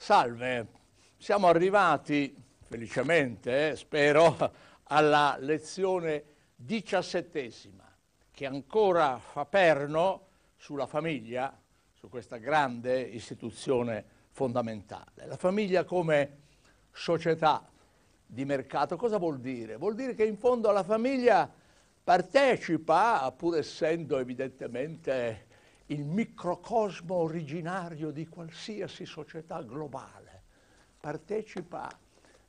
Salve, siamo arrivati, felicemente, eh, spero, alla lezione diciassettesima, che ancora fa perno sulla famiglia su questa grande istituzione fondamentale. La famiglia come società di mercato, cosa vuol dire? Vuol dire che in fondo la famiglia partecipa, pur essendo evidentemente il microcosmo originario di qualsiasi società globale, partecipa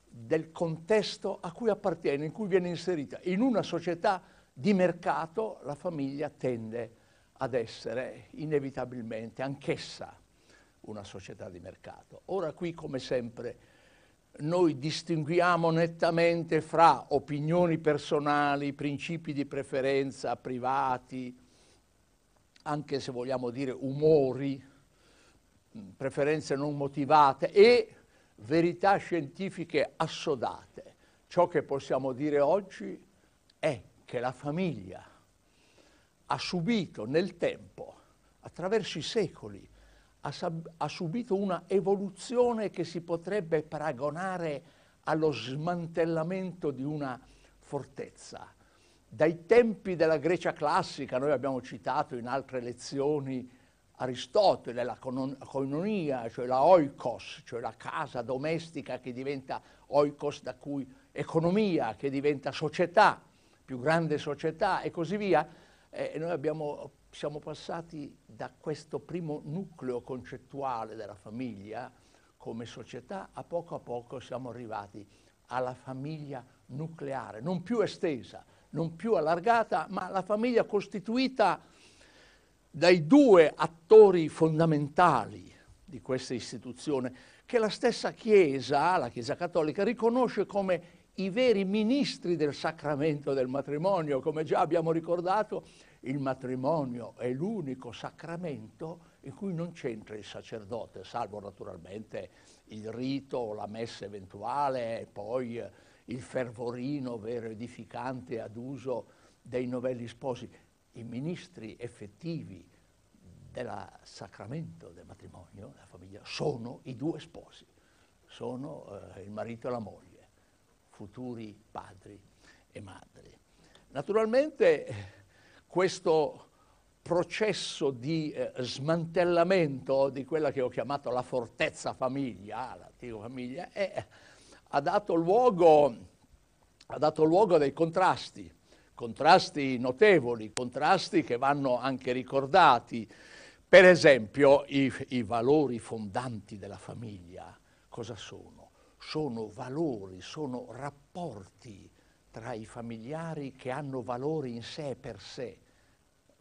del contesto a cui appartiene, in cui viene inserita. In una società di mercato la famiglia tende a ad essere inevitabilmente anch'essa una società di mercato. Ora qui, come sempre, noi distinguiamo nettamente fra opinioni personali, principi di preferenza privati, anche se vogliamo dire umori, preferenze non motivate e verità scientifiche assodate. Ciò che possiamo dire oggi è che la famiglia ha subito nel tempo, attraverso i secoli, ha, ha subito una evoluzione che si potrebbe paragonare allo smantellamento di una fortezza. Dai tempi della Grecia classica, noi abbiamo citato in altre lezioni Aristotele, la coinonia, cioè la oikos, cioè la casa domestica che diventa oikos, da cui economia, che diventa società, più grande società e così via, eh, e noi abbiamo, siamo passati da questo primo nucleo concettuale della famiglia come società, a poco a poco siamo arrivati alla famiglia nucleare, non più estesa, non più allargata, ma la famiglia costituita dai due attori fondamentali di questa istituzione, che la stessa Chiesa, la Chiesa Cattolica, riconosce come i veri ministri del sacramento del matrimonio. Come già abbiamo ricordato, il matrimonio è l'unico sacramento in cui non c'entra il sacerdote, salvo naturalmente il rito, la messa eventuale, poi il fervorino vero edificante ad uso dei novelli sposi. I ministri effettivi del sacramento del matrimonio, della famiglia, sono i due sposi, sono eh, il marito e la moglie futuri padri e madri. Naturalmente eh, questo processo di eh, smantellamento di quella che ho chiamato la fortezza famiglia, l'antica famiglia, è, ha, dato luogo, ha dato luogo a dei contrasti, contrasti notevoli, contrasti che vanno anche ricordati. Per esempio i, i valori fondanti della famiglia, cosa sono? sono valori, sono rapporti tra i familiari che hanno valori in sé per sé,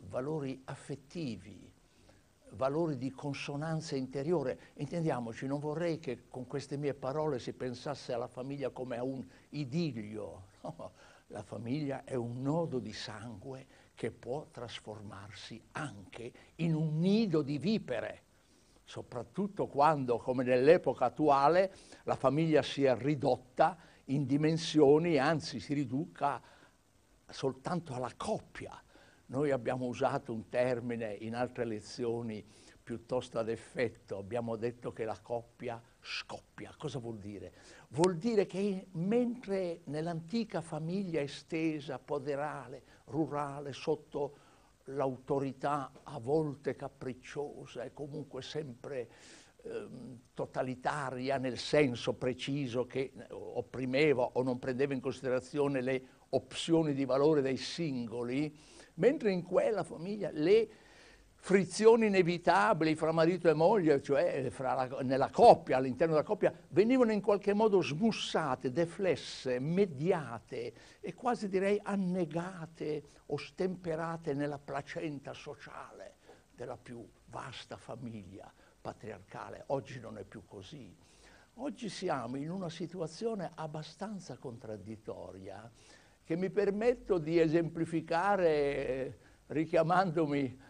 valori affettivi, valori di consonanza interiore. Intendiamoci, non vorrei che con queste mie parole si pensasse alla famiglia come a un idillio. No, la famiglia è un nodo di sangue che può trasformarsi anche in un nido di vipere soprattutto quando, come nell'epoca attuale, la famiglia si è ridotta in dimensioni, anzi si riduca soltanto alla coppia. Noi abbiamo usato un termine in altre lezioni piuttosto ad effetto, abbiamo detto che la coppia scoppia. Cosa vuol dire? Vuol dire che mentre nell'antica famiglia estesa, poderale, rurale, sotto l'autorità a volte capricciosa e comunque sempre ehm, totalitaria nel senso preciso che eh, opprimeva o non prendeva in considerazione le opzioni di valore dei singoli, mentre in quella famiglia le frizioni inevitabili fra marito e moglie, cioè eh, la, nella coppia, all'interno della coppia, venivano in qualche modo smussate, deflesse, mediate e quasi direi annegate o stemperate nella placenta sociale della più vasta famiglia patriarcale. Oggi non è più così. Oggi siamo in una situazione abbastanza contraddittoria che mi permetto di esemplificare eh, richiamandomi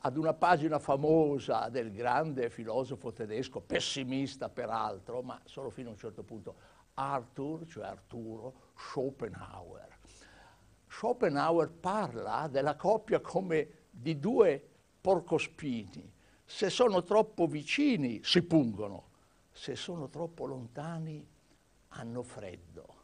ad una pagina famosa del grande filosofo tedesco, pessimista peraltro, ma solo fino a un certo punto, Arthur, cioè Arturo Schopenhauer. Schopenhauer parla della coppia come di due porcospini. Se sono troppo vicini si pungono, se sono troppo lontani hanno freddo.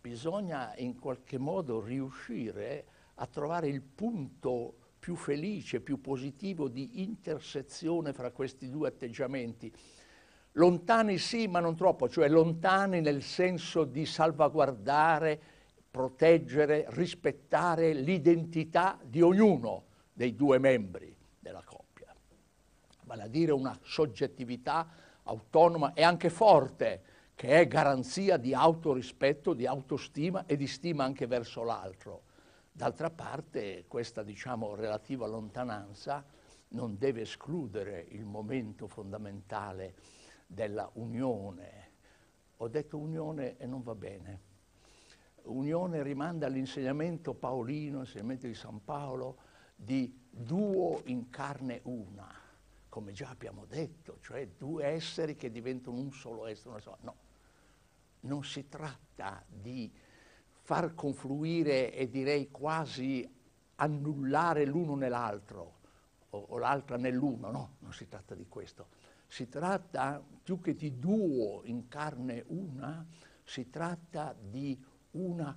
Bisogna in qualche modo riuscire a trovare il punto più felice, più positivo di intersezione fra questi due atteggiamenti. Lontani sì, ma non troppo, cioè lontani nel senso di salvaguardare, proteggere, rispettare l'identità di ognuno dei due membri della coppia, vale a dire una soggettività autonoma e anche forte, che è garanzia di autorispetto, di autostima e di stima anche verso l'altro. D'altra parte questa diciamo, relativa lontananza non deve escludere il momento fondamentale della unione. Ho detto unione e non va bene. Unione rimanda all'insegnamento paolino, l'insegnamento di San Paolo, di duo in carne una, come già abbiamo detto, cioè due esseri che diventano un solo essere, una sola. No, non si tratta di far confluire e direi quasi annullare l'uno nell'altro o, o l'altra nell'uno, no, non si tratta di questo. Si tratta più che di duo in carne una, si tratta di una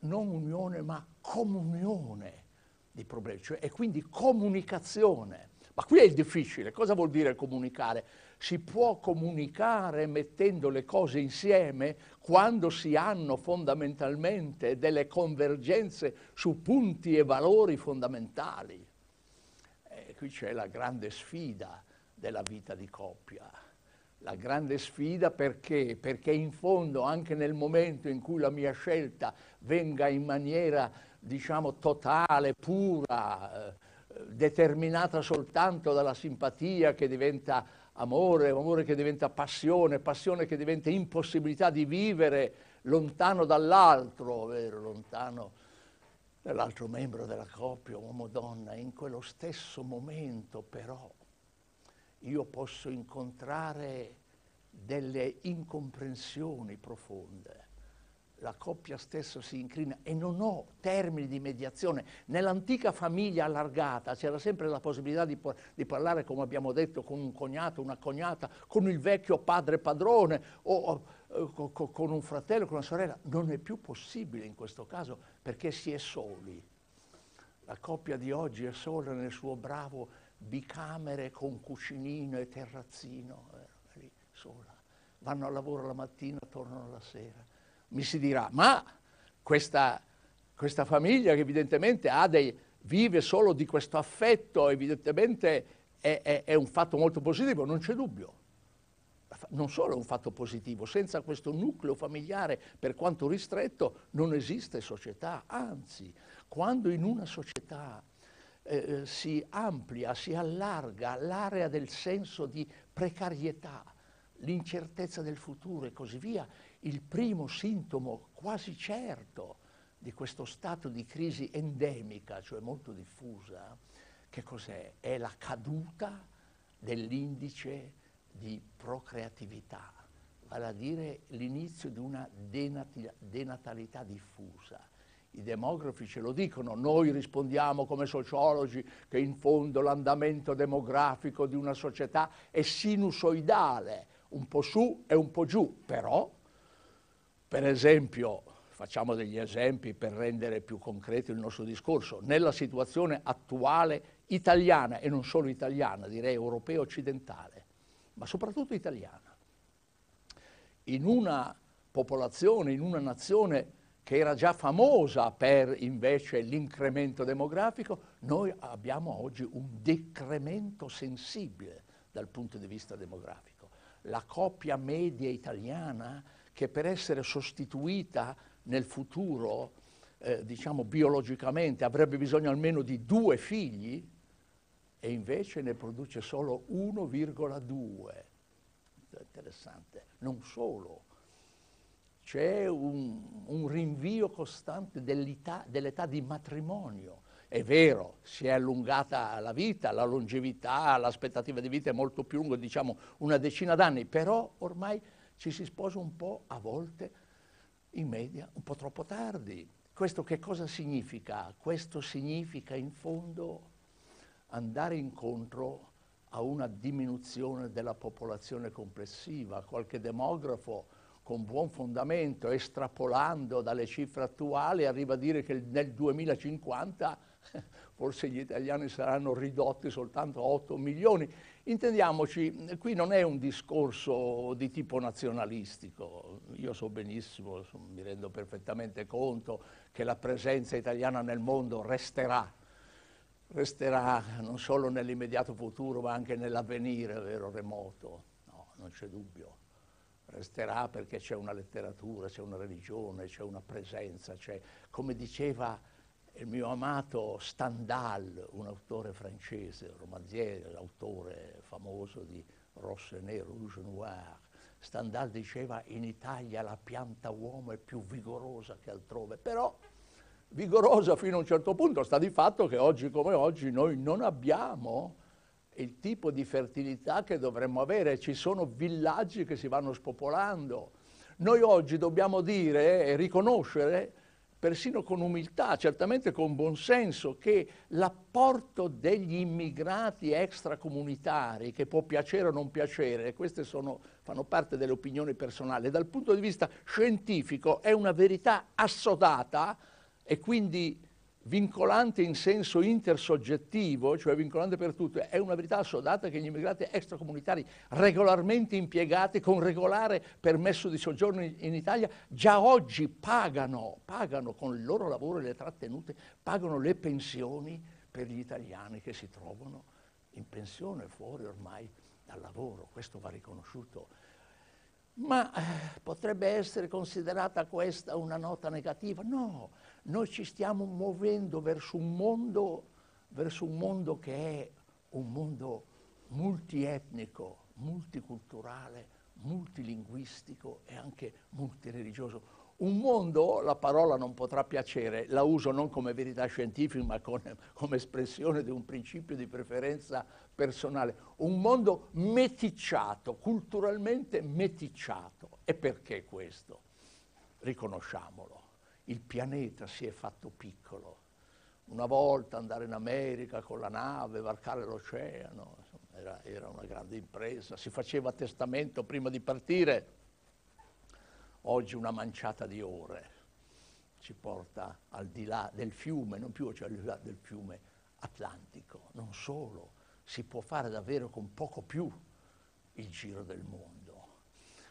non unione ma comunione di problemi, cioè, e quindi comunicazione. Ma qui è il difficile, cosa vuol dire comunicare? si può comunicare mettendo le cose insieme quando si hanno fondamentalmente delle convergenze su punti e valori fondamentali. E eh, qui c'è la grande sfida della vita di coppia. La grande sfida perché? Perché in fondo anche nel momento in cui la mia scelta venga in maniera, diciamo, totale, pura, eh, determinata soltanto dalla simpatia che diventa amore, amore che diventa passione, passione che diventa impossibilità di vivere lontano dall'altro, ovvero lontano dall'altro membro della coppia, uomo-donna. o In quello stesso momento però io posso incontrare delle incomprensioni profonde la coppia stessa si incrina e non ho termini di mediazione. Nell'antica famiglia allargata c'era sempre la possibilità di, di, parlare, come abbiamo detto, con un cognato, una cognata, con il vecchio padre padrone o, o eh, co, con un fratello, con una sorella. Non è più possibile in questo caso perché si è soli. La coppia di oggi è sola nel suo bravo bicamere con cucinino e terrazzino, eh, sola. Vanno al lavoro la mattina, tornano la sera mi si dirà, ma questa, questa famiglia che evidentemente dei, vive solo di questo affetto, evidentemente è, è, è un fatto molto positivo, non c'è dubbio non solo è un fatto positivo, senza questo nucleo familiare, per quanto ristretto, non esiste società. Anzi, quando in una società eh, eh si amplia, si allarga l'area del senso di precarietà, l'incertezza del futuro e così via, il primo sintomo quasi certo di questo stato di crisi endemica, cioè molto diffusa, che cos'è? È la caduta dell'indice di procreatività, vale a dire l'inizio di una denatalità diffusa. I demografi ce lo dicono, noi rispondiamo come sociologi che in fondo l'andamento demografico di una società è sinusoidale, un po' su e un po' giù, però per esempio, facciamo degli esempi per rendere più concreto il nostro discorso, nella situazione attuale italiana, e non solo italiana, direi europea occidentale, ma soprattutto italiana, in una popolazione, in una nazione che era già famosa per invece l'incremento demografico, noi abbiamo oggi un decremento sensibile dal punto di vista demografico. La coppia media italiana che per essere sostituita nel futuro, eh, diciamo biologicamente, avrebbe bisogno almeno di due figli e invece ne produce solo 1,2. Interessante. Non solo. C'è un, un rinvio costante dell'età, dell'età di matrimonio. È vero, si è allungata la vita, la longevità, l'aspettativa di vita è molto più lunga, diciamo una decina d'anni, però ormai ci si sposa un po' a volte in media un po' troppo tardi. Questo che cosa significa? Questo significa in fondo andare incontro a una diminuzione della popolazione complessiva. Qualche demografo con buon fondamento, estrapolando dalle cifre attuali, arriva a dire che nel 2050 forse gli italiani saranno ridotti soltanto a 8 milioni Intendiamoci, qui non è un discorso di tipo nazionalistico, io so benissimo, mi rendo perfettamente conto che la presenza italiana nel mondo resterà, resterà non solo nell'immediato futuro ma anche nell'avvenire vero remoto, no, non c'è dubbio, resterà perché c'è una letteratura, c'è una religione, c'è una presenza, c'è, come diceva il mio amato Stendhal, un autore francese, romanziere, l'autore famoso di Rosso e Nero, Rouge Noir, Stendhal diceva in Italia la pianta uomo è più vigorosa che altrove, però vigorosa fino a un certo punto, sta di fatto che oggi come oggi noi non abbiamo il tipo di fertilità che dovremmo avere, ci sono villaggi che si vanno spopolando. Noi oggi dobbiamo dire e riconoscere persino con umiltà, certamente con buonsenso, che l'apporto degli immigrati extracomunitari, che può piacere o non piacere, queste sono, fanno parte delle opinioni personali, dal punto di vista scientifico è una verità assodata e quindi vincolante in senso intersoggettivo, cioè vincolante per tutti, è una verità assodata che gli immigrati extracomunitari regolarmente impiegati con regolare permesso di soggiorno in Italia già oggi pagano, pagano con il loro lavoro e le trattenute, pagano le pensioni per gli italiani che si trovano in pensione fuori ormai dal lavoro, questo va riconosciuto. Ma eh, potrebbe essere considerata questa una nota negativa? No, noi ci stiamo muovendo verso un mondo, verso un mondo che è un mondo multietnico, multiculturale, multilinguistico e anche multireligioso. Un mondo, la parola non potrà piacere, la uso non come verità scientifica ma con, come espressione di un principio di preferenza personale, un mondo meticciato, culturalmente meticciato. E perché questo? Riconosciamolo il pianeta si è fatto piccolo. Una volta andare in America con la nave, varcare l'oceano, era, era una grande impresa, si faceva testamento prima di partire. Oggi una manciata di ore ci porta al di là del fiume, non più cioè al di là del fiume Atlantico, non solo, si può fare davvero con poco più il giro del mondo.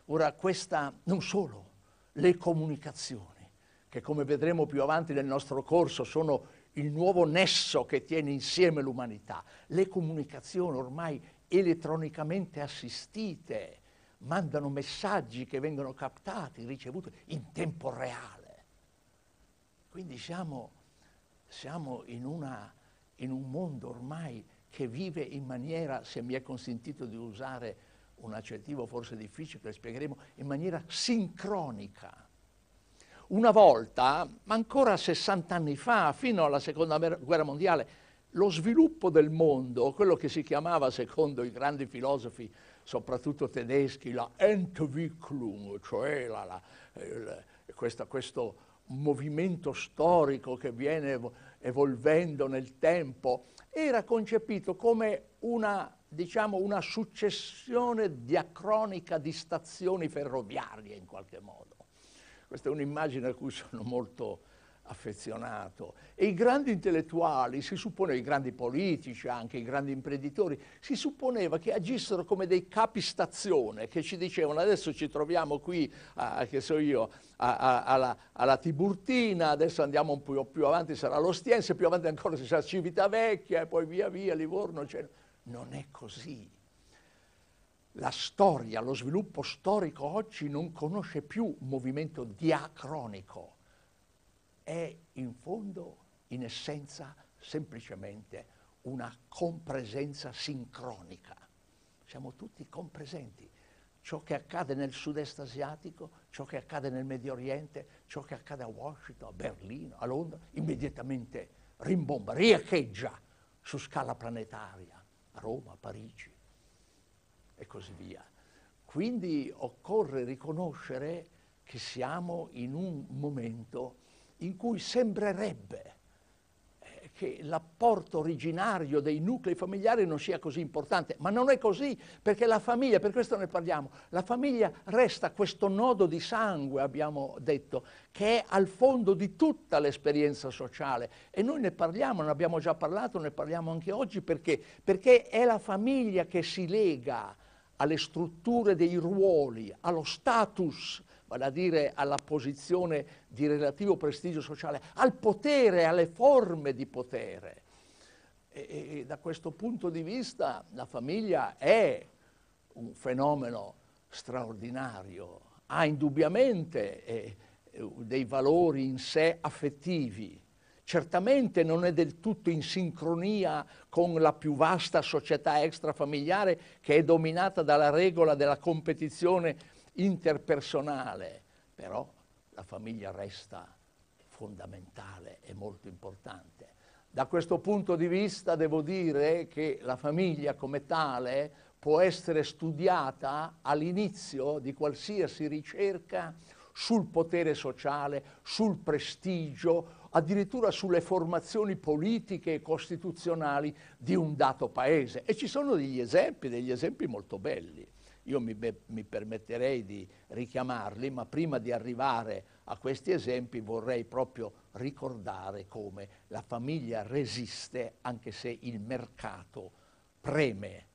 Ora questa, non solo, le comunicazioni che come vedremo più avanti nel nostro corso sono il nuovo nesso che tiene insieme l'umanità, le comunicazioni ormai elettronicamente assistite mandano messaggi che vengono captati, ricevuti in tempo reale. Quindi siamo, siamo in, una, in un mondo ormai che vive in maniera, se mi è consentito di usare un aggettivo forse difficile, che spiegheremo, in maniera sincronica una volta, ma ancora 60 anni fa, fino alla seconda guerra mondiale, lo sviluppo del mondo, quello che si chiamava secondo i grandi filosofi, soprattutto tedeschi, la Entwicklung, cioè la, la, il, questa, questo movimento storico che viene evolvendo nel tempo, era concepito come una, diciamo, una successione diacronica di stazioni ferroviarie in qualche modo questa è un'immagine a cui sono molto affezionato. E i grandi intellettuali, si suppone i grandi politici, anche i grandi imprenditori, si supponeva che agissero come dei capi stazione, che ci dicevano adesso ci troviamo qui, a, che so io, a, a, alla, alla, Tiburtina, adesso andiamo un po' più avanti, sarà l'Ostiense, più avanti ancora si sarà Civitavecchia e poi via via Livorno. Cioè, non è così la storia, lo sviluppo storico oggi non conosce più un movimento diacronico, è in fondo, in essenza, semplicemente una compresenza sincronica. Siamo tutti compresenti. Ciò che accade nel sud-est asiatico, ciò che accade nel Medio Oriente, ciò che accade a Washington, a Berlino, a Londra, immediatamente rimbomba, riecheggia su scala planetaria, a Roma, a Parigi e così via. Quindi occorre riconoscere che siamo in un momento in cui sembrerebbe eh, che l'apporto originario dei nuclei familiari non sia così importante, ma non è così perché la famiglia, per questo ne parliamo, la famiglia resta questo nodo di sangue, abbiamo detto, che è al fondo di tutta l'esperienza sociale e noi ne parliamo, ne abbiamo già parlato, ne parliamo anche oggi perché, perché è la famiglia che si lega alle strutture dei ruoli, allo status, vale a dire alla posizione di relativo prestigio sociale, al potere, alle forme di potere. E, e da questo punto di vista la famiglia è un fenomeno straordinario, ha indubbiamente eh, dei valori in sé affettivi, certamente non è del tutto in sincronia con la più vasta società extrafamiliare che è dominata dalla regola della competizione interpersonale, però la famiglia resta fondamentale e molto importante. Da questo punto di vista devo dire che la famiglia come tale può essere studiata all'inizio di qualsiasi ricerca sul potere sociale, sul prestigio addirittura sulle formazioni politiche e costituzionali di un dato paese. E ci sono degli esempi, degli esempi molto belli. Io mi, mi permetterei di richiamarli, ma prima di arrivare a questi esempi vorrei proprio ricordare come la famiglia resiste anche se il mercato preme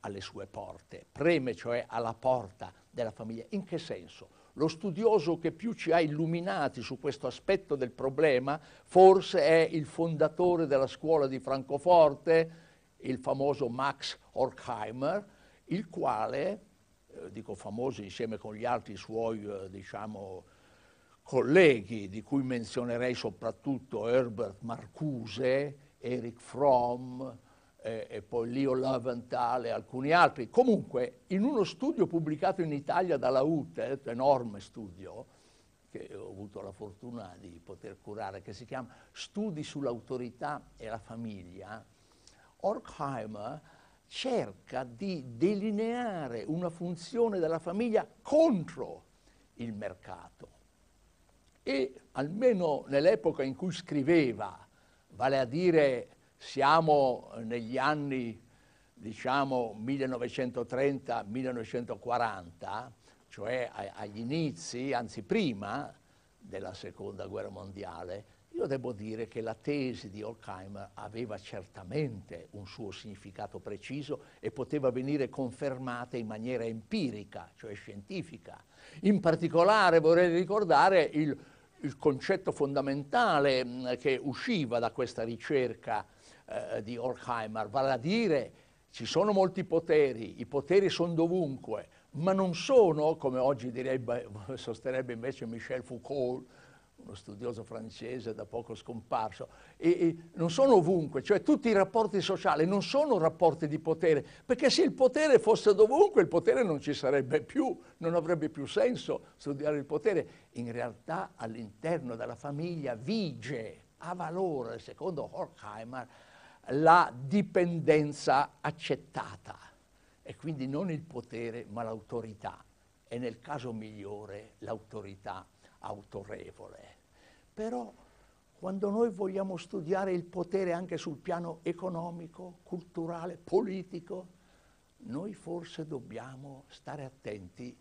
alle sue porte, preme cioè alla porta della famiglia. In che senso? Lo studioso che più ci ha illuminati su questo aspetto del problema forse è il fondatore della scuola di Francoforte, il famoso Max Horkheimer, il quale, eh, dico famoso insieme con gli altri suoi, eh, diciamo, colleghi, di cui menzionerei soprattutto Herbert Marcuse, Eric Fromm, eh, e poi Leo Laventhal e alcuni altri. Comunque, in uno studio pubblicato in Italia dalla UTET, enorme studio, che ho avuto la fortuna di poter curare, che si chiama Studi sull'autorità e la famiglia, Horkheimer cerca di delineare una funzione della famiglia contro il mercato. E almeno nell'epoca in cui scriveva, vale a dire siamo eh, negli anni, diciamo, 1930-1940, cioè agli inizi, anzi prima della Seconda Guerra Mondiale, io devo dire che la tesi di Horkheimer aveva certamente un suo significato preciso e poteva venire confermata in maniera empirica, cioè scientifica. In particolare vorrei ricordare il, il concetto fondamentale che usciva da questa ricerca eh, di Horkheimer, vale a dire ci sono molti poteri, i poteri sono dovunque, ma non sono, come oggi direi, sosterebbe invece Michel Foucault, uno studioso francese da poco scomparso, e, e non sono ovunque, cioè tutti i rapporti sociali non sono rapporti di potere, perché se il potere fosse dovunque il potere non ci sarebbe più, non avrebbe più senso studiare il potere. In realtà all'interno della famiglia vige, ha valore, secondo Horkheimer, la dipendenza accettata e quindi non il potere ma l'autorità e nel caso migliore l'autorità autorevole. Però quando noi vogliamo studiare il potere anche sul piano economico, culturale, politico, noi forse dobbiamo stare attenti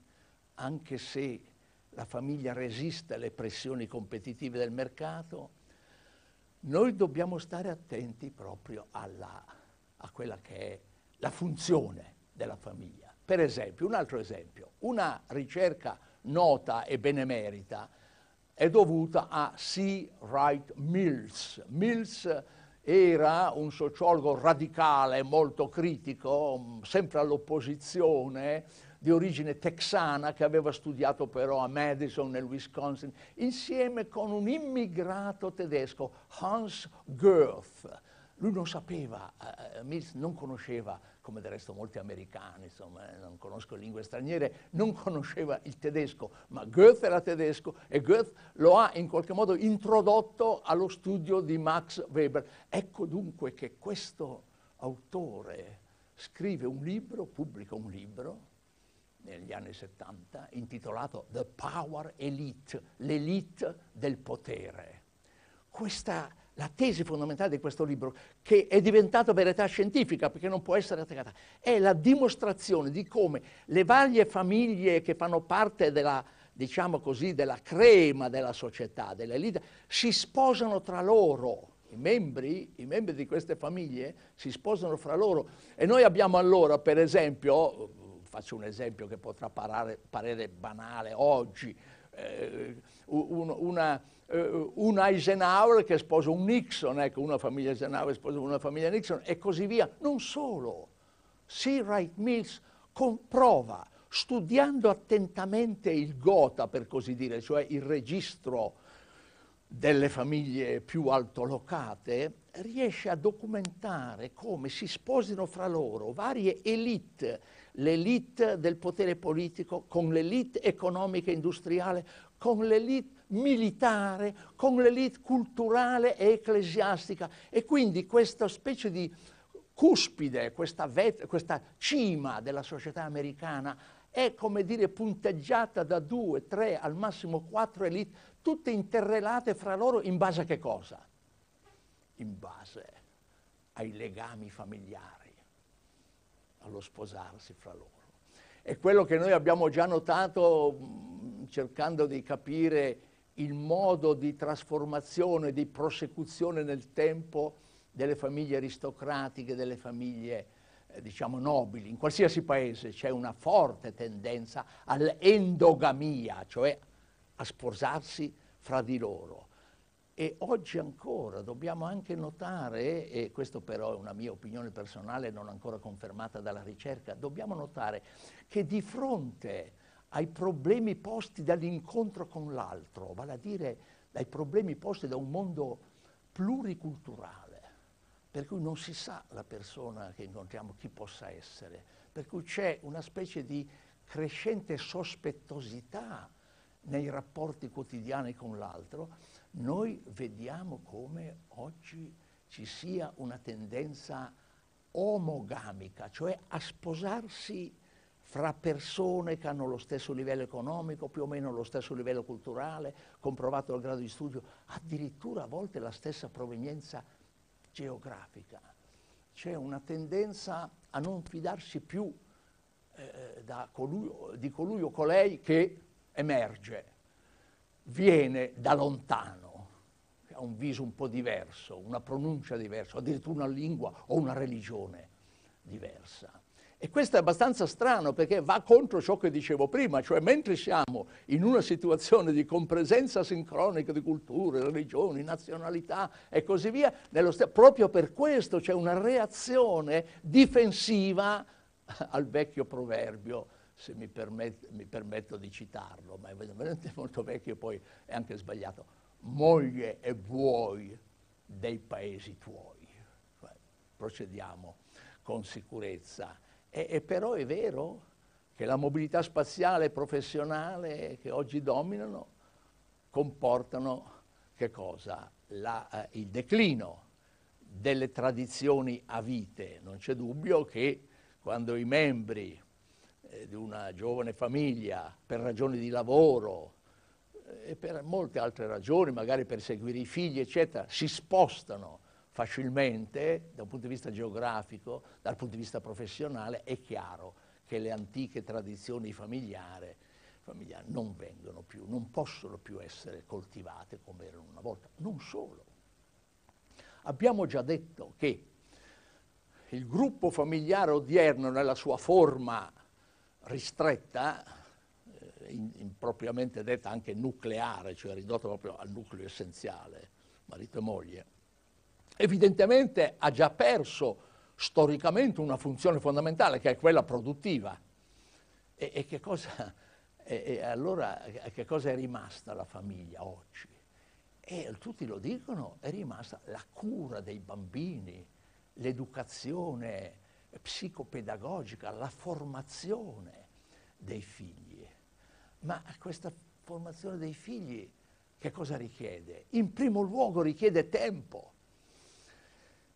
anche se la famiglia resiste alle pressioni competitive del mercato, noi dobbiamo stare attenti proprio alla, a quella che è la funzione della famiglia. Per esempio, un altro esempio, una ricerca nota e benemerita è dovuta a C. Wright Mills. Mills era un sociologo radicale, molto critico, sempre all'opposizione, di origine texana che aveva studiato però a Madison nel Wisconsin, insieme con un immigrato tedesco, Hans Goeth. Lui non sapeva, eh, Mills non conosceva, come del resto molti americani, insomma, eh, non conosco lingue straniere, non conosceva il tedesco, ma Goethe era tedesco e Goethe lo ha in qualche modo introdotto allo studio di Max Weber. Ecco dunque che questo autore scrive un libro, pubblica un libro, negli anni 70, intitolato The Power Elite, l'elite del potere. Questa la tesi fondamentale di questo libro, che è diventata verità scientifica perché non può essere attaccata, è la dimostrazione di come le varie famiglie che fanno parte della, diciamo così, della crema della società, dell'elite, si sposano tra loro. I membri, I membri di queste famiglie si sposano fra loro e noi abbiamo allora, per esempio, faccio un esempio che potrà parare, parere banale oggi, eh, un, una, eh, un Eisenhower che sposa un Nixon, ecco una famiglia Eisenhower sposa una famiglia Nixon e così via. Non solo, C. Wright Mills comprova, studiando attentamente il gota per così dire, cioè il registro delle famiglie più altolocate, riesce a documentare come si sposino fra loro varie elite, l'elite del potere politico con l'elite economica e industriale, con l'elite militare, con l'elite culturale e ecclesiastica e quindi questa specie di cuspide, questa, questa cima della società americana è come dire punteggiata da due, tre, al massimo quattro elite tutte interrelate fra loro in base a che cosa? In base ai legami familiari, allo sposarsi fra loro. E quello che noi abbiamo già notato mm, cercando di capire il modo di trasformazione, di prosecuzione nel tempo delle famiglie aristocratiche, delle famiglie eh, diciamo nobili. In qualsiasi paese c'è una forte tendenza all'endogamia, cioè a sposarsi fra di loro. E oggi ancora dobbiamo anche notare, e questo però è una mia opinione personale non ancora confermata dalla ricerca, dobbiamo notare che di fronte ai problemi posti dall'incontro con l'altro, vale a dire dai problemi posti da un mondo pluriculturale, per cui non si sa la persona che incontriamo chi possa essere, per cui c'è una specie di crescente sospettosità nei rapporti quotidiani con l'altro, noi vediamo come oggi ci sia una tendenza omogamica, cioè a sposarsi fra persone che hanno lo stesso livello economico, più o meno lo stesso livello culturale, comprovato dal grado di studio, addirittura a volte la stessa provenienza geografica. C'è una tendenza a non fidarsi più eh, colui, di colui o colei che emerge, viene da lontano, ha un viso un po' diverso, una pronuncia diversa, addirittura una lingua o una religione diversa. E questo è abbastanza strano perché va contro ciò che dicevo prima, cioè mentre siamo in una situazione di compresenza sincronica di culture, religioni, nazionalità e così via, proprio per questo c'è una reazione difensiva al vecchio proverbio se mi, permet, mi permetto di citarlo, ma è veramente molto vecchio e poi è anche sbagliato, moglie e vuoi dei paesi tuoi. Cioè, procediamo con sicurezza. E, e però è vero che la mobilità spaziale e professionale che oggi dominano comportano che cosa? La, eh, il declino delle tradizioni a vite. Non c'è dubbio che quando i membri eh, di una giovane famiglia, per ragioni di lavoro eh, e per molte altre ragioni, magari per seguire i figli, eccetera, si spostano facilmente da un punto di vista geografico, dal punto di vista professionale, è chiaro che le antiche tradizioni familiari, familiari non vengono più, non possono più essere coltivate come erano una volta. Non solo. Abbiamo già detto che il gruppo familiare odierno nella sua forma ristretta, eh, impropriamente detta anche nucleare, cioè ridotta proprio al nucleo essenziale, marito e moglie, evidentemente ha già perso storicamente una funzione fondamentale che è quella produttiva. E, e, che, cosa, e, e allora, che cosa è rimasta la famiglia oggi? E tutti lo dicono, è rimasta la cura dei bambini, l'educazione, psicopedagogica, la formazione dei figli. Ma questa formazione dei figli che cosa richiede? In primo luogo richiede tempo,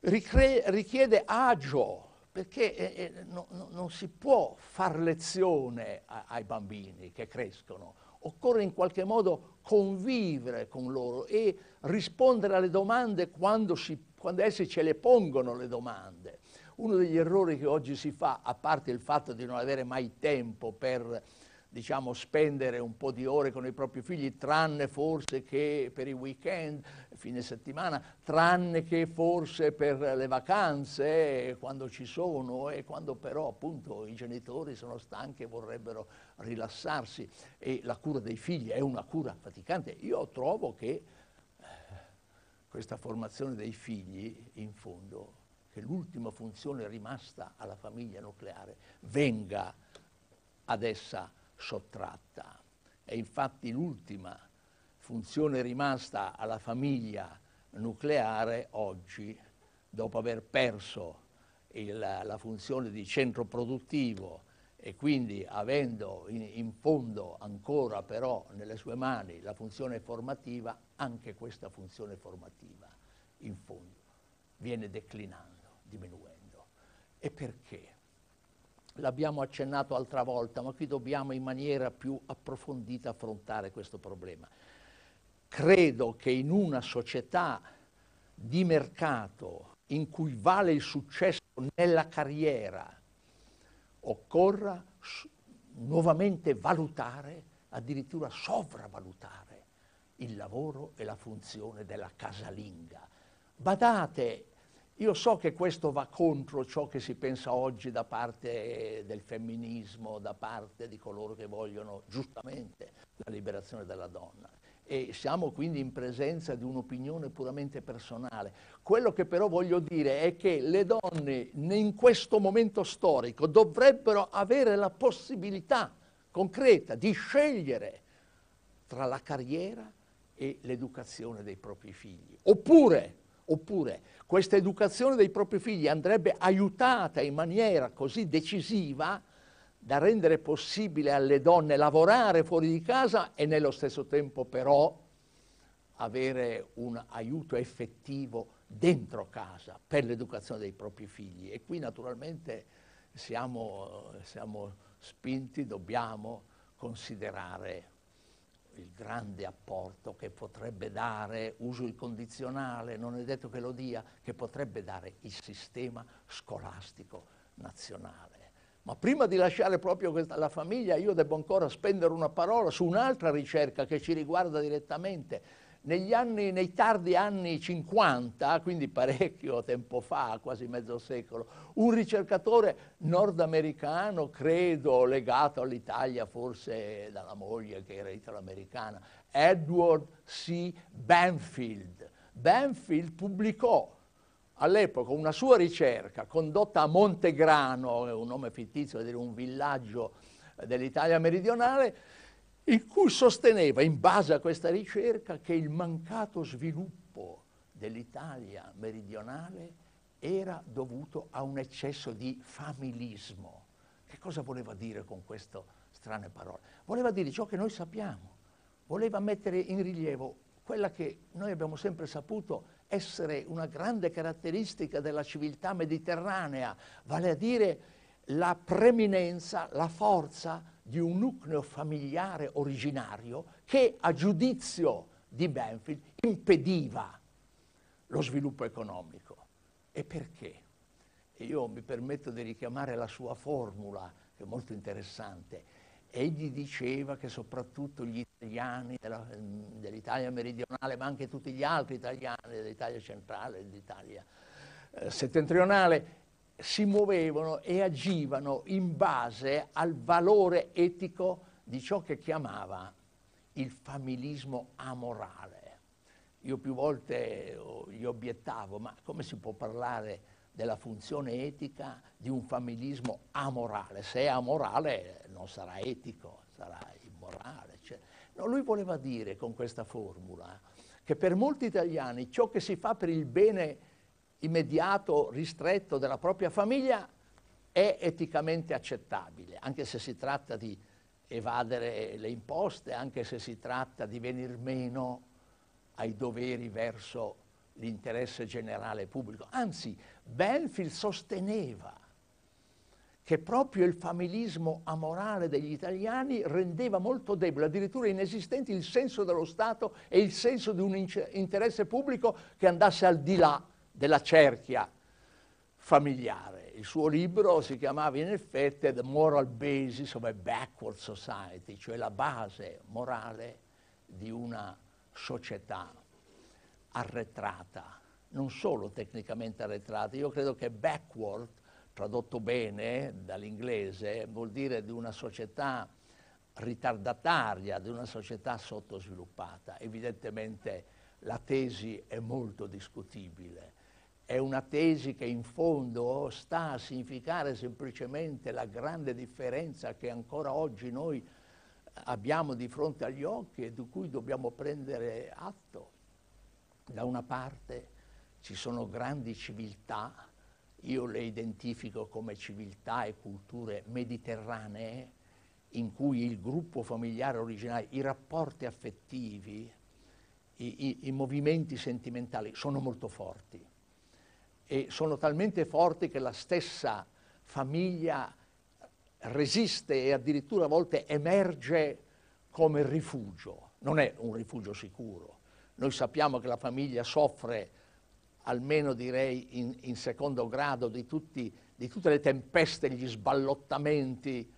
Ricre- richiede agio, perché eh, eh, no, no, non si può far lezione a- ai bambini che crescono, occorre in qualche modo convivere con loro e rispondere alle domande quando, si, quando essi ce le pongono le domande. Uno degli errori che oggi si fa, a parte il fatto di non avere mai tempo per diciamo, spendere un po' di ore con i propri figli, tranne forse che per i weekend, fine settimana, tranne che forse per le vacanze, quando ci sono e quando però appunto i genitori sono stanchi e vorrebbero rilassarsi e la cura dei figli è una cura faticante. Io trovo che eh, questa formazione dei figli in fondo che l'ultima funzione rimasta alla famiglia nucleare venga ad essa sottratta. E infatti l'ultima funzione rimasta alla famiglia nucleare oggi, dopo aver perso il, la funzione di centro produttivo e quindi avendo in, in fondo ancora però nelle sue mani la funzione formativa, anche questa funzione formativa in fondo viene declinata diminuendo. E perché? L'abbiamo accennato altra volta, ma qui dobbiamo in maniera più approfondita affrontare questo problema. Credo che in una società di mercato in cui vale il successo nella carriera occorra nuovamente valutare, addirittura sovravalutare il lavoro e la funzione della casalinga. Badate, io so che questo va contro ciò che si pensa oggi da parte del femminismo, da parte di coloro che vogliono giustamente la liberazione della donna. E siamo quindi in presenza di un'opinione puramente personale. Quello che però voglio dire è che le donne in questo momento storico dovrebbero avere la possibilità concreta di scegliere tra la carriera e l'educazione dei propri figli. Oppure Oppure questa educazione dei propri figli andrebbe aiutata in maniera così decisiva da rendere possibile alle donne lavorare fuori di casa e nello stesso tempo però avere un aiuto effettivo dentro casa per l'educazione dei propri figli. E qui naturalmente siamo, siamo spinti, dobbiamo considerare il grande apporto che potrebbe dare, uso il condizionale, non è detto che lo dia, che potrebbe dare il sistema scolastico nazionale. Ma prima di lasciare proprio questa, la famiglia io devo ancora spendere una parola su un'altra ricerca che ci riguarda direttamente, negli anni, nei tardi anni 50, quindi parecchio tempo fa, quasi mezzo secolo, un ricercatore nordamericano, credo legato all'Italia forse dalla moglie che era italoamericana, Edward C. Banfield. Banfield pubblicò all'epoca una sua ricerca condotta a Montegrano, un nome fittizio, un villaggio dell'Italia meridionale, il cui sosteneva, in base a questa ricerca, che il mancato sviluppo dell'Italia meridionale era dovuto a un eccesso di familismo. Che cosa voleva dire con queste strane parole? Voleva dire ciò che noi sappiamo, voleva mettere in rilievo quella che noi abbiamo sempre saputo essere una grande caratteristica della civiltà mediterranea, vale a dire la preminenza, la forza di un nucleo familiare originario che a giudizio di Benfield impediva lo sviluppo economico. E perché? io mi permetto di richiamare la sua formula, che è molto interessante. Egli diceva che soprattutto gli italiani mm, dell'Italia meridionale, ma anche tutti gli altri italiani dell'Italia centrale, dell'Italia eh, settentrionale, si muovevano e agivano in base al valore etico di ciò che chiamava il familismo amorale. Io più volte oh, gli obiettavo, ma come si può parlare della funzione etica di un familismo amorale? Se è amorale non sarà etico, sarà immorale. Cioè, no, lui voleva dire con questa formula che per molti italiani ciò che si fa per il bene immediato, ristretto della propria famiglia è eticamente accettabile, anche se si tratta di evadere le imposte, anche se si tratta di venir meno ai doveri verso l'interesse generale pubblico. Anzi, Benfield sosteneva che proprio il familismo amorale degli italiani rendeva molto debole, addirittura inesistente, il senso dello Stato e il senso di un interesse pubblico che andasse al di là della cerchia familiare. Il suo libro si chiamava in effetti The Moral Basis of a Backward Society, cioè la base morale di una società arretrata, non solo tecnicamente arretrata. Io credo che backward, tradotto bene dall'inglese, vuol dire di una società ritardataria, di una società sottosviluppata. Evidentemente la tesi è molto discutibile è una tesi che in fondo sta a significare semplicemente la grande differenza che ancora oggi noi abbiamo di fronte agli occhi e di cui dobbiamo prendere atto. Da una parte ci sono grandi civiltà, io le identifico come civiltà e culture mediterranee, in cui il gruppo familiare originale, i rapporti affettivi, i, i, i movimenti sentimentali sono molto forti e sono talmente forti che la stessa famiglia resiste e addirittura a volte emerge come rifugio. Non è un rifugio sicuro. Noi sappiamo che la famiglia soffre, almeno direi in, in secondo grado, di, tutti, di, tutte le tempeste, gli sballottamenti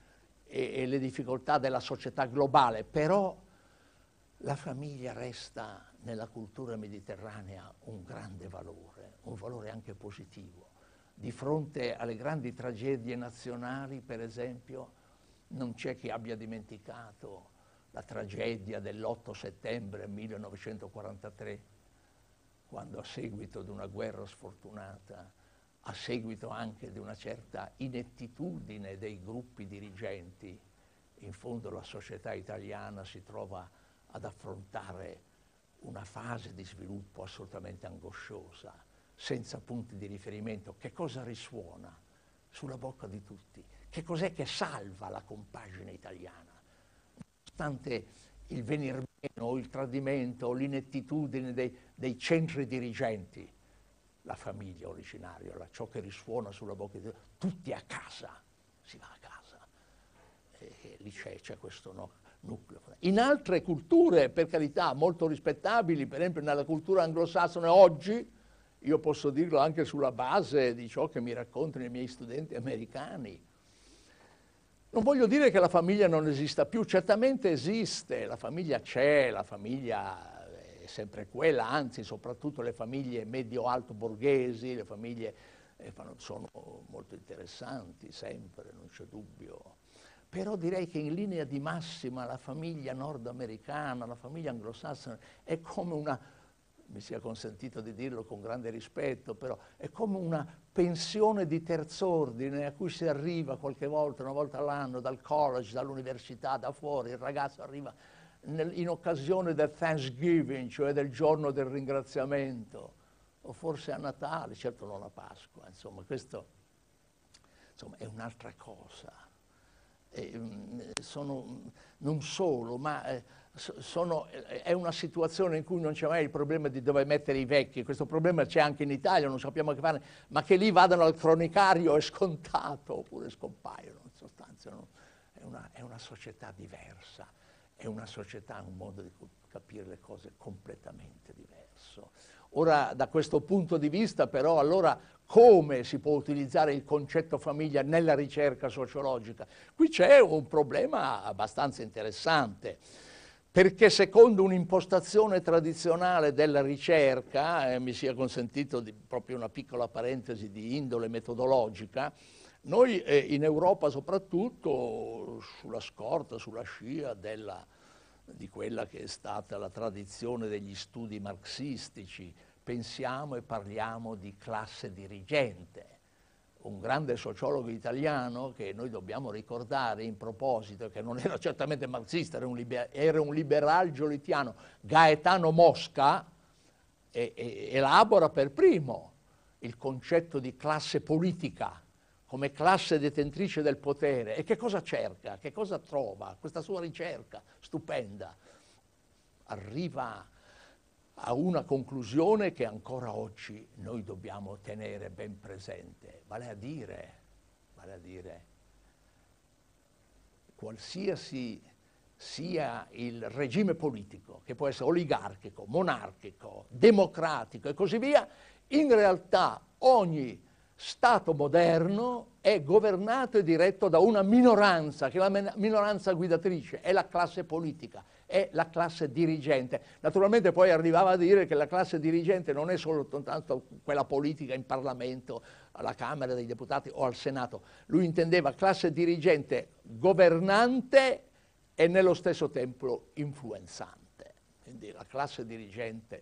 e, e le difficoltà della società globale, però la famiglia resta nella cultura mediterranea un grande valore un valore anche positivo. Di fronte alle grandi tragedie nazionali, per esempio, non c'è chi abbia dimenticato la tragedia dell'8 settembre 1943, quando a seguito di una guerra sfortunata, a seguito anche di una certa inettitudine dei gruppi dirigenti, in fondo la società italiana si trova ad affrontare una fase di sviluppo assolutamente angosciosa senza punti di riferimento, che cosa risuona sulla bocca di tutti? Che cos'è che salva la compagine italiana? Nonostante il venir meno, il tradimento, l'inettitudine dei, dei centri dirigenti, la famiglia originaria, la, ciò che risuona sulla bocca di tutti, tutti a casa, si va a casa. E, e lì c'è, c'è questo no, nucleo. In altre culture, per carità, molto rispettabili, per esempio nella cultura anglosassone oggi, io posso dirlo anche sulla base di ciò che mi raccontano i miei studenti americani. Non voglio dire che la famiglia non esista più, certamente esiste, la famiglia c'è, la famiglia è sempre quella, anzi soprattutto le famiglie medio-alto borghesi, le famiglie eh, sono molto interessanti sempre, non c'è dubbio. Però direi che in linea di massima la famiglia nordamericana, la famiglia anglosassone è come una mi sia consentito di dirlo con grande rispetto, però è come una pensione di terz'ordine a cui si arriva qualche volta, una volta all'anno, dal college, dall'università, da fuori, il ragazzo arriva nel, in occasione del Thanksgiving, cioè del giorno del ringraziamento, o forse a Natale, certo non a Pasqua, insomma, questo insomma, è un'altra cosa. E, mm, sono mm, non solo, ma... Eh, sono, eh, è una situazione in cui non c'è mai il problema di dove mettere i vecchi, questo problema c'è anche in Italia, non sappiamo che fare, ma che lì vadano al cronicario è scontato oppure scompaiono, in sostanza no? è, una, è, una, società diversa, è una società, un modo di capire le cose completamente diverso. Ora da questo punto di vista però allora come si può utilizzare il concetto famiglia nella ricerca sociologica? Qui c'è un problema abbastanza interessante perché secondo un'impostazione tradizionale della ricerca, eh, mi sia consentito di, proprio una piccola parentesi di indole metodologica, noi eh, in Europa soprattutto sulla scorta, sulla scia della, di quella che è stata la tradizione degli studi marxistici, pensiamo e parliamo di classe dirigente, un grande sociologo italiano che noi dobbiamo ricordare in proposito, che non era certamente marxista, era un, liber- un liberal giolitiano, Gaetano Mosca, e, e, elabora per primo il concetto di classe politica come classe detentrice del potere e che cosa cerca, che cosa trova, questa sua ricerca stupenda. Arriva a a una conclusione che ancora oggi noi dobbiamo tenere ben presente, vale a dire, vale a dire qualsiasi sia il regime politico, che può essere oligarchico, monarchico, democratico e così via, in realtà ogni Stato moderno è governato e diretto da una minoranza, che è la minoranza guidatrice, è la classe politica, è la classe dirigente. Naturalmente poi arrivava a dire che la classe dirigente non è solo soltanto quella politica in Parlamento, alla Camera dei Deputati o al Senato. Lui intendeva classe dirigente governante e nello stesso tempo influenzante. Quindi la classe dirigente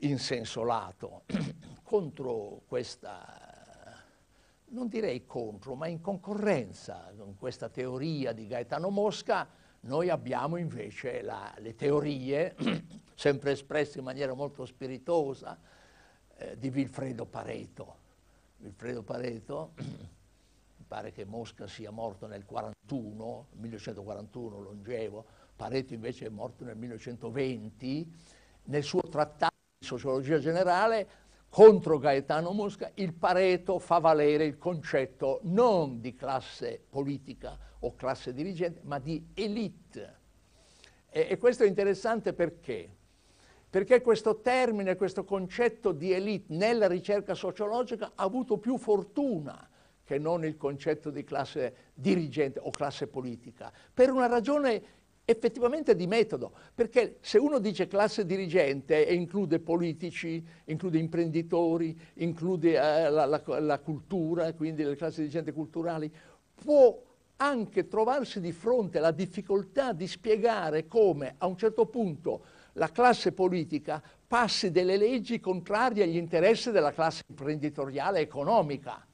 in senso lato contro questa non direi contro, ma in concorrenza con questa teoria di Gaetano Mosca, noi abbiamo invece la, le teorie, sempre espresse in maniera molto spiritosa, eh, di Vilfredo Pareto. Vilfredo Pareto, mi pare che Mosca sia morto nel 41, 1941, longevo, Pareto invece è morto nel 1920, nel suo trattato di sociologia generale contro Gaetano Mosca, il Pareto fa valere il concetto non di classe politica o classe dirigente, ma di elite. E, e questo è interessante perché? Perché questo termine, questo concetto di elite nella ricerca sociologica ha avuto più fortuna che non il concetto di classe dirigente o classe politica, per una ragione effettivamente di metodo, perché se uno dice classe dirigente e include politici, include imprenditori, include eh, la, la, la cultura, quindi le classi dirigenti culturali, può anche trovarsi di fronte alla difficoltà di spiegare come a un certo punto la classe politica passi delle leggi contrarie agli interessi della classe imprenditoriale economica,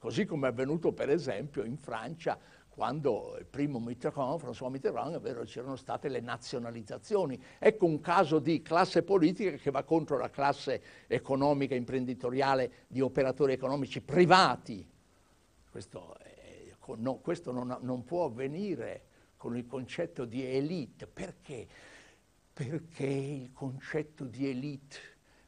così come è avvenuto per esempio in Francia quando il primo Mitterrand, François Mitterrand, vero, c'erano state le nazionalizzazioni. Ecco un caso di classe politica che va contro la classe economica, imprenditoriale di operatori economici privati. Questo, è, eh, no, questo non, non può avvenire con il concetto di elite. Perché? Perché il concetto di elite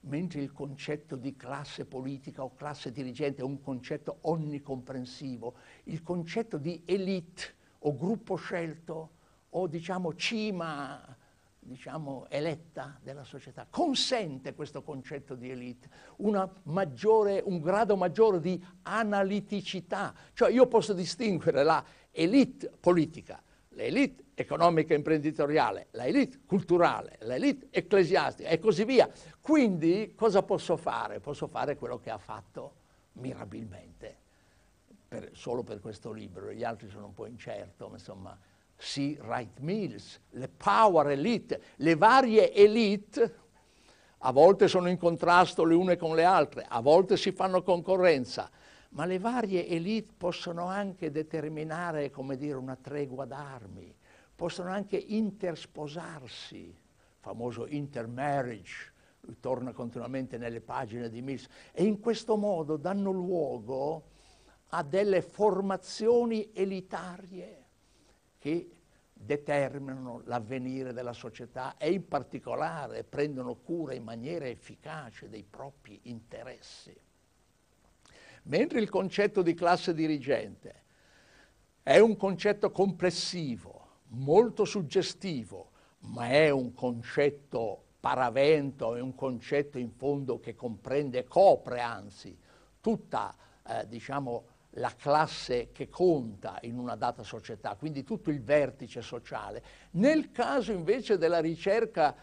mentre il concetto di classe politica o classe dirigente è un concetto onnicomprensivo, il concetto di elite o gruppo scelto o diciamo cima diciamo, eletta della società, consente questo concetto di elite, maggiore, un grado maggiore di analiticità, cioè io posso distinguere la elite politica, l'elite economica e imprenditoriale, la elite culturale, la elite ecclesiastica e così via. Quindi cosa posso fare? Posso fare quello che ha fatto mirabilmente, per, solo per questo libro, gli altri sono un po' incerto, ma insomma, si Wright Mills, le power elite, le varie elite a volte sono in contrasto le une con le altre, a volte si fanno concorrenza, ma le varie elite possono anche determinare, come dire, una tregua d'armi possono anche intersposarsi, famoso intermarriage, torna continuamente nelle pagine di Mills, e in questo modo danno luogo a delle formazioni elitarie che determinano l'avvenire della società e in particolare prendono cura in maniera efficace dei propri interessi. Mentre il concetto di classe dirigente è un concetto complessivo, molto suggestivo, ma è un concetto paravento, è un concetto in fondo che comprende, copre anzi, tutta eh, diciamo, la classe che conta in una data società, quindi tutto il vertice sociale. Nel caso invece della ricerca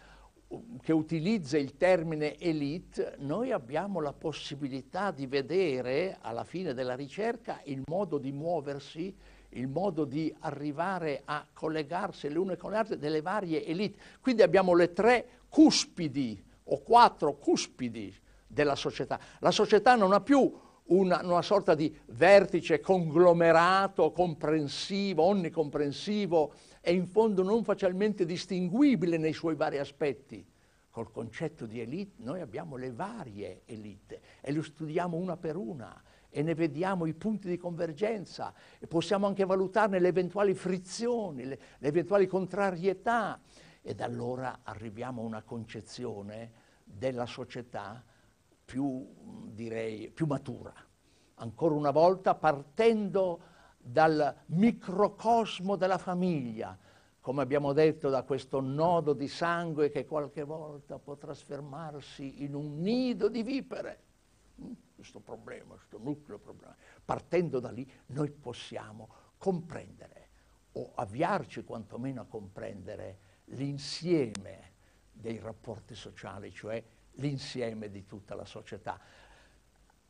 che utilizza il termine elite, noi abbiamo la possibilità di vedere alla fine della ricerca il modo di muoversi il modo di arrivare a collegarsi le une con le altre delle varie elite. Quindi abbiamo le tre cuspidi o quattro cuspidi della società. La società non ha più una, una sorta di vertice conglomerato, comprensivo, onnicomprensivo e in fondo non facilmente distinguibile nei suoi vari aspetti. Col concetto di elite noi abbiamo le varie elite e le studiamo una per una e ne vediamo i punti di convergenza e possiamo anche valutarne le eventuali frizioni, le, le eventuali contrarietà ed allora arriviamo a una concezione della società più, direi, più matura. Ancora una volta partendo dal microcosmo della famiglia, come abbiamo detto, da questo nodo di sangue che qualche volta può trasformarsi in un nido di vipere questo problema, questo nucleo problema. Partendo da lì noi possiamo comprendere o avviarci quantomeno a comprendere l'insieme dei rapporti sociali, cioè l'insieme di tutta la società.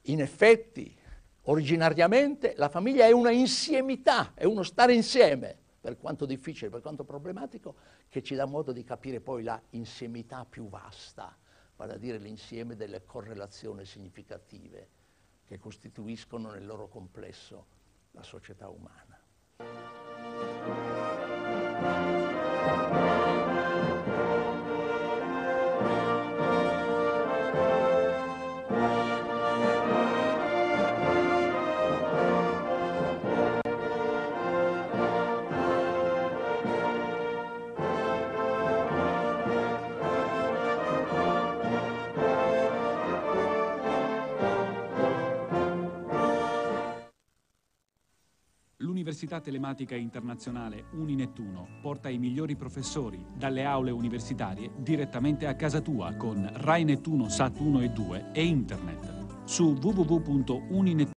In effetti, originariamente, la famiglia è una insiemità, è uno stare insieme, per quanto difficile, per quanto problematico, che ci dà modo di capire poi la insiemità più vasta vale a dire l'insieme delle correlazioni significative che costituiscono nel loro complesso la società umana. l'Università Telematica Internazionale Uninettuno porta i migliori professori dalle aule universitarie direttamente a casa tua con Rai Nettuno SAT 1 e 2 e internet su www.uninettuno.com.